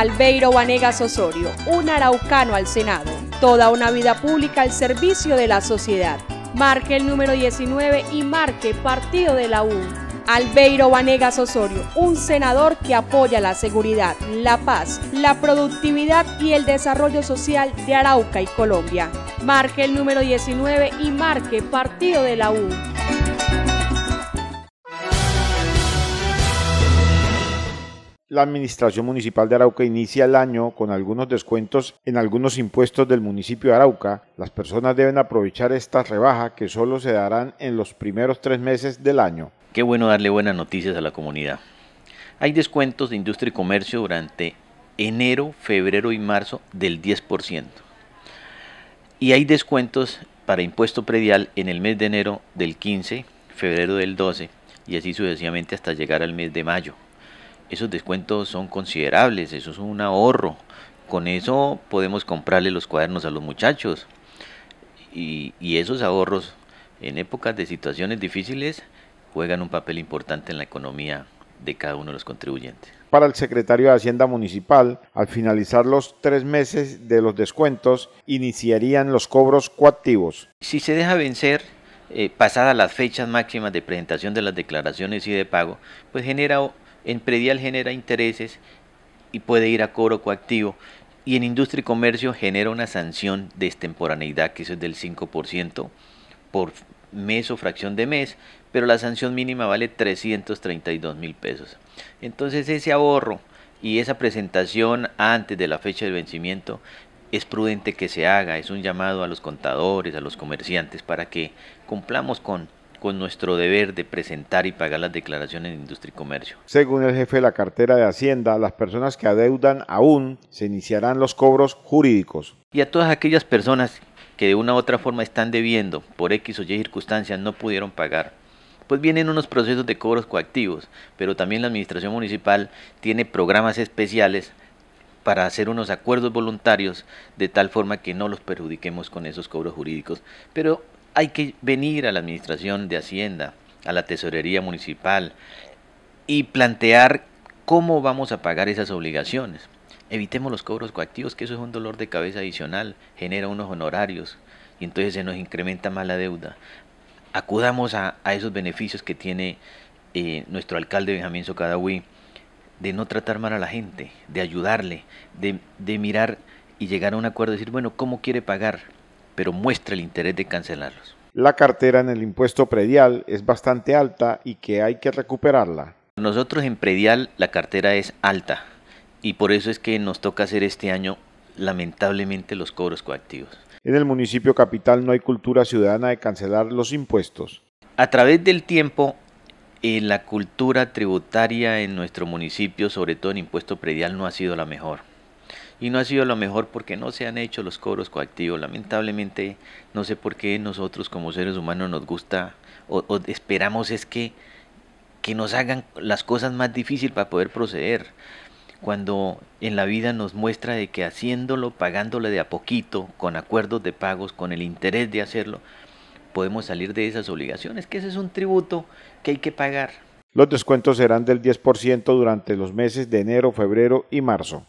Albeiro Vanegas Osorio, un araucano al Senado, toda una vida pública al servicio de la sociedad. Marque el número 19 y marque Partido de la U. Albeiro Vanegas Osorio, un senador que apoya la seguridad, la paz, la productividad y el desarrollo social de Arauca y Colombia. Marque el número 19 y marque Partido de la U. la Administración Municipal de Arauca inicia el año con algunos descuentos en algunos impuestos del municipio de Arauca, las personas deben aprovechar esta rebaja que solo se darán en los primeros tres meses del año. Qué bueno darle buenas noticias a la comunidad. Hay descuentos de industria y comercio durante enero, febrero y marzo del 10%. Y hay descuentos para impuesto predial en el mes de enero del 15, febrero del 12 y así sucesivamente hasta llegar al mes de mayo esos descuentos son considerables, eso es un ahorro. Con eso podemos comprarle los cuadernos a los muchachos. Y, esos ahorros en épocas de situaciones difíciles juegan un papel importante en la economía de cada uno de los contribuyentes. Para el secretario de Hacienda Municipal, al finalizar los tres meses de los descuentos, iniciarían los cobros coactivos. Si se deja vencer, eh, pasadas las fechas máximas de presentación de las declaraciones y de pago, pues genera en predial genera intereses y puede ir a cobro coactivo. Y en industria y comercio genera una sanción de extemporaneidad, que es del 5% por mes o fracción de mes, pero la sanción mínima vale 332 mil pesos. Entonces ese ahorro y esa presentación antes de la fecha de vencimiento es prudente que se haga, es un llamado a los contadores, a los comerciantes, para que cumplamos con con nuestro deber de presentar y pagar las declaraciones de industria y comercio. Según el jefe de la cartera de Hacienda, las personas que adeudan aún se iniciarán los cobros jurídicos. Y a todas aquellas personas que de una u otra forma están debiendo por X o Y circunstancias no pudieron pagar, pues vienen unos procesos de cobros coactivos, pero también la administración municipal tiene programas especiales para hacer unos acuerdos voluntarios de tal forma que no los perjudiquemos con esos cobros jurídicos. Pero hay que venir a la Administración de Hacienda, a la Tesorería Municipal y plantear cómo vamos a pagar esas obligaciones. Evitemos los cobros coactivos, que eso es un dolor de cabeza adicional, genera unos honorarios y entonces se nos incrementa más la deuda. Acudamos a, esos beneficios que tiene eh, nuestro alcalde Benjamín Socadawi de no tratar mal a la gente, de ayudarle, de, mirar y llegar a un acuerdo, decir, bueno, ¿cómo quiere pagar? pero muestra el interés de cancelarlos. La cartera en el impuesto predial es bastante alta y que hay que recuperarla. Nosotros en predial la cartera es alta y por eso es que nos toca hacer este año lamentablemente los cobros coactivos. En el municipio capital no hay cultura ciudadana de cancelar los impuestos. A través del tiempo, eh, la cultura tributaria en nuestro municipio, sobre todo en impuesto predial, no ha sido la mejor y no ha sido lo mejor porque no se han hecho los cobros coactivos. Lamentablemente, no sé por qué nosotros como seres humanos nos gusta o, esperamos es que, que nos hagan las cosas más difíciles para poder proceder. Cuando en la vida nos muestra de que haciéndolo, pagándole de a poquito, con acuerdos de pagos, con el interés de hacerlo, podemos salir de esas obligaciones, que ese es un tributo que hay que pagar. Los descuentos serán del 10% durante los meses de enero, febrero y marzo.